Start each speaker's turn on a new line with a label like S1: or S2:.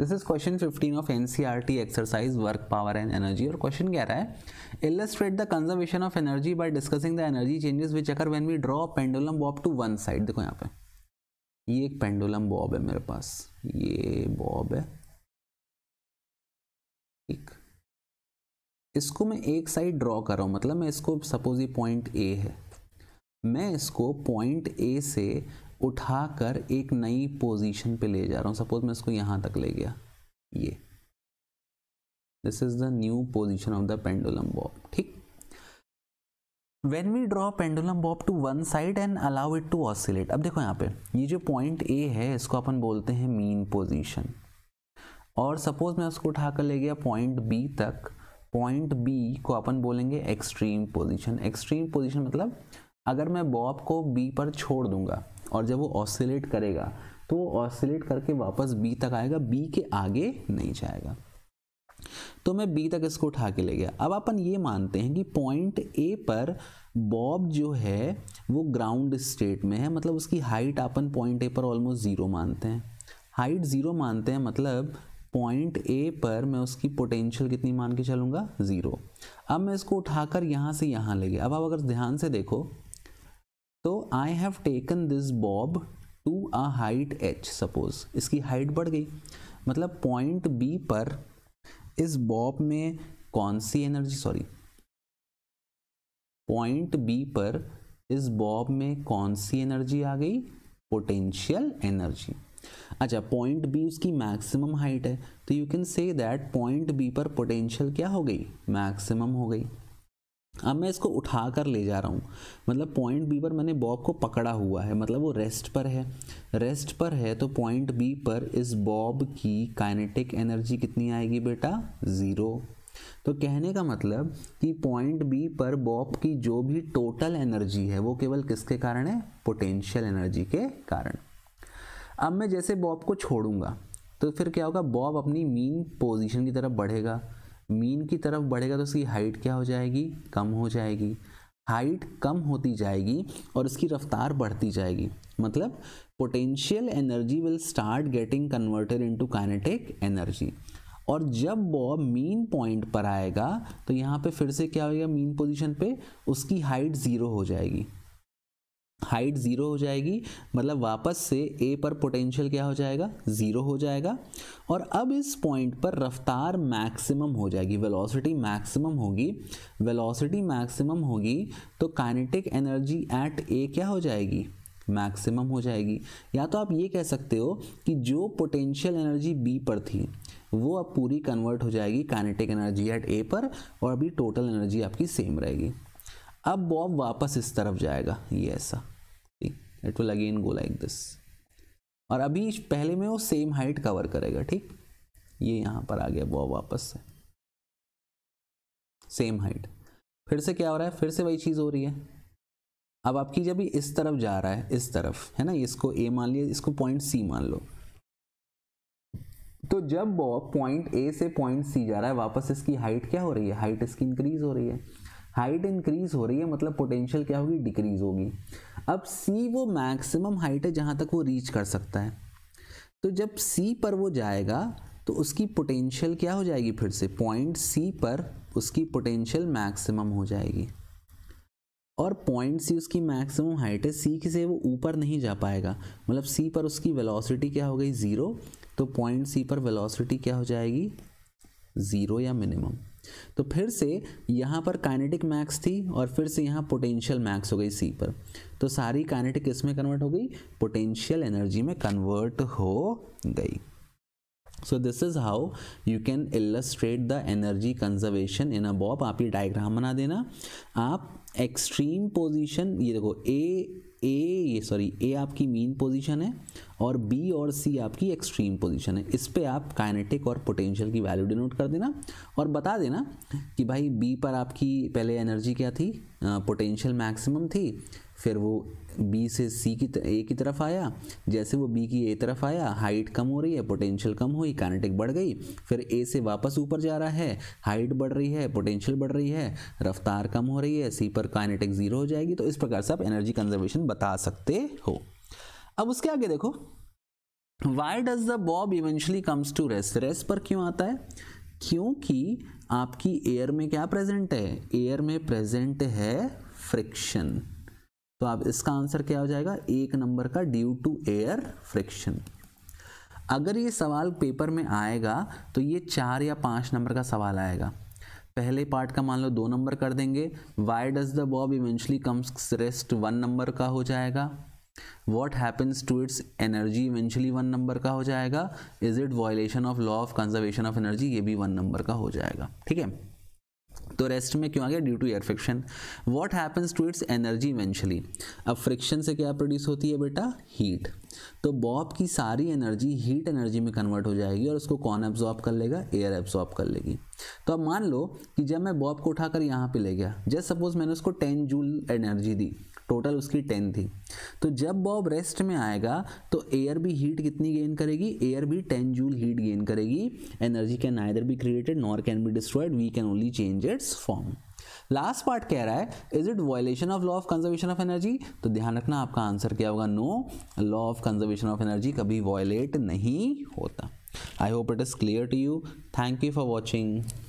S1: this is question 15 of NCERT exercise work power and energy और question कह रहा है illustrate the conservation of energy by discussing the energy changes which occur when we draw pendulum bob to one side देखो यहाँ पे ये एक pendulum Bob है मेरे पास ये बॉब है एक इसको मैं एक साइड ड्रॉ कर रहा हूँ मतलब मैं इसको सपोज ये पॉइंट ए है मैं इसको पॉइंट ए से उठाकर एक नई पोजीशन पे ले जा रहा हूँ सपोज मैं इसको यहाँ तक ले गया ये this is the new position of the pendulum bob ठीक when we draw pendulum bob to one side and allow it to oscillate अब देखो यहाँ पे ये जो पॉइंट ए है इसको अपन बोलते हैं मीन पोजीशन और सपोज मैं उसको उठाकर ले गया पॉइंट बी तक पॉइंट बी को अपन बोलेंगे एक्सट्रीम पोजीशन एक्सट्रीम पोजीशन मतलब अगर मैं बॉब को बी पर छोड़ दूंगा और जब वो ऑसिलेट करेगा तो वो ऑसिलेट करके वापस बी तक आएगा बी के आगे नहीं जाएगा तो मैं बी तक इसको उठा के ले गया अब अपन ये मानते हैं कि पॉइंट ए पर बॉब जो है वो ग्राउंड स्टेट में है मतलब उसकी हाइट अपन पॉइंट ए पर ऑलमोस्ट ज़ीरो मानते हैं हाइट ज़ीरो मानते हैं मतलब पॉइंट ए पर मैं उसकी पोटेंशियल कितनी मान के चलूँगा ज़ीरो अब मैं इसको उठाकर यहाँ से यहाँ ले गया अब आप अगर ध्यान से देखो तो I have taken this bob to a height H suppose इसकी हाइट बढ़ गई मतलब पॉइंट बी पर इस बॉब में कौन सी एनर्जी सॉरी पॉइंट बी पर इस बॉब में कौन सी एनर्जी आ गई पोटेंशियल एनर्जी अच्छा पॉइंट बी उसकी मैक्सिमम हाइट है तो you can say that point B पर पोटेंशियल क्या हो गई मैक्सिमम हो गई अब मैं इसको उठा कर ले जा रहा हूँ मतलब पॉइंट बी पर मैंने बॉब को पकड़ा हुआ है मतलब वो रेस्ट पर है रेस्ट पर है तो पॉइंट बी पर इस बॉब की काइनेटिक एनर्जी कितनी आएगी बेटा ज़ीरो तो कहने का मतलब कि पॉइंट बी पर बॉब की जो भी टोटल एनर्जी है वो केवल किसके कारण है पोटेंशियल एनर्जी के कारण अब मैं जैसे बॉब को छोड़ूंगा तो फिर क्या होगा बॉब अपनी मीन पोजीशन की तरफ बढ़ेगा मीन की तरफ बढ़ेगा तो उसकी हाइट क्या हो जाएगी कम हो जाएगी हाइट कम होती जाएगी और इसकी रफ्तार बढ़ती जाएगी मतलब potential energy will start getting converted into kinetic energy और जब बॉब मीन पॉइंट पर आएगा तो यहाँ पे फिर से क्या होगा मीन पोजीशन पे उसकी हाइट ज़ीरो हो जाएगी हाइट ज़ीरो हो जाएगी मतलब वापस से ए पर पोटेंशियल क्या हो जाएगा ज़ीरो हो जाएगा और अब इस पॉइंट पर रफ्तार मैक्सिमम हो जाएगी वेलोसिटी मैक्सिमम होगी वेलोसिटी मैक्सिमम होगी तो काइनेटिक एनर्जी एट ए क्या हो जाएगी मैक्सिमम हो जाएगी या तो आप ये कह सकते हो कि जो पोटेंशियल एनर्जी बी पर थी वो अब पूरी कन्वर्ट हो जाएगी काइनेटिक एनर्जी एट ए पर और अभी टोटल एनर्जी आपकी सेम रहेगी अब बॉब वापस इस तरफ जाएगा ये ऐसा ठीक it will again go like this और अभी पहले में वो सेम हाइट कवर करेगा ठीक ये यहाँ पर आ गया बॉब वापस से सेम हाइट फिर से क्या हो रहा है फिर से वही चीज़ हो रही है अब आपकी जब इस तरफ जा रहा है इस तरफ है ना इसको ए मान लिया इसको पॉइंट सी मान लो तो जब बॉब पॉइंट ए से पॉइंट सी जा रहा है वापस इसकी हाइट क्या हो रही है हाइट इसकी इंक्रीज हो रही है हाइट इंक्रीज हो रही है मतलब पोटेंशियल क्या होगी डिक्रीज होगी अब सी वो मैक्सिमम हाइट है जहाँ तक वो रीच कर सकता है तो जब सी पर वो जाएगा तो उसकी पोटेंशियल क्या हो जाएगी फिर से पॉइंट सी पर उसकी पोटेंशियल मैक्सिमम हो जाएगी और पॉइंट सी उसकी मैक्सिमम हाइट है सी से वो ऊपर नहीं जा पाएगा मतलब सी पर उसकी वेलोसिटी क्या हो गई ज़ीरो तो पॉइंट सी पर वेलोसिटी क्या हो जाएगी ज़ीरो या मिनिमम तो फिर से यहाँ पर काइनेटिक मैक्स थी और फिर से यहाँ पोटेंशियल मैक्स हो गई सी पर तो सारी काइनेटिक इसमें में कन्वर्ट हो गई पोटेंशियल एनर्जी में कन्वर्ट हो गई so this is how you can illustrate the energy conservation in a bob आप ये डायग्राम बना देना आप एक्सट्रीम पोजीशन ये देखो ए ए ये सॉरी ए आपकी मेन पोजीशन है और बी और सी आपकी एक्सट्रीम पोजीशन है इस पर आप काइनेटिक और पोटेंशियल की वैल्यू डिनोट कर देना और बता देना कि भाई बी पर आपकी पहले एनर्जी क्या थी पोटेंशियल मैक्सिमम थी फिर वो बी से सी की ए की तरफ आया जैसे वो बी की ए तरफ आया हाइट कम हो रही है पोटेंशियल कम हुई काइनेटिक बढ़ गई फिर ए से वापस ऊपर जा रहा है हाइट बढ़ रही है पोटेंशियल बढ़ रही है रफ्तार कम हो रही है सी पर काइनेटिक ज़ीरो हो जाएगी तो इस प्रकार से आप एनर्जी कंजर्वेशन बता सकते हो अब उसके आगे देखो why does the bob eventually comes to rest rest पर क्यों आता है क्योंकि आपकी एयर में क्या प्रेजेंट है एयर में प्रेजेंट है फ्रिक्शन तो आप इसका आंसर क्या हो जाएगा एक नंबर का ड्यू टू एयर फ्रिक्शन अगर ये सवाल पेपर में आएगा तो ये चार या पाँच नंबर का सवाल आएगा पहले पार्ट का मान लो दो नंबर कर देंगे why does the bob eventually comes rest one number का हो जाएगा what happens to its energy eventually one number का हो जाएगा is it violation of law of conservation of energy ये भी वन नंबर का हो जाएगा ठीक है तो रेस्ट में क्यों आ गया due to air friction what happens to its energy eventually अब फ्रिक्शन से क्या प्रोड्यूस होती है बेटा हीट तो बॉब की सारी एनर्जी हीट एनर्जी में कन्वर्ट हो जाएगी और उसको कौन एब्जॉर्ब कर लेगा एयर एब्जॉर्ब कर लेगी तो अब मान लो कि जब मैं बॉब को उठाकर यहाँ पे ले गया जस्ट सपोज मैंने उसको टेन जूल एनर्जी दी टोटल उसकी टेन थी तो जब बॉब रेस्ट में आएगा तो एयर भी हीट कितनी गेन करेगी एयर भी टेन जूल हीट गेन करेगी energy can either be created nor can be destroyed we can only change its form last part कह रहा है is it violation of law of conservation of energy तो ध्यान रखना आपका answer क्या होगा no law of conservation of energy कभी वॉयलेट नहीं होता I hope it is clear to you thank you for watching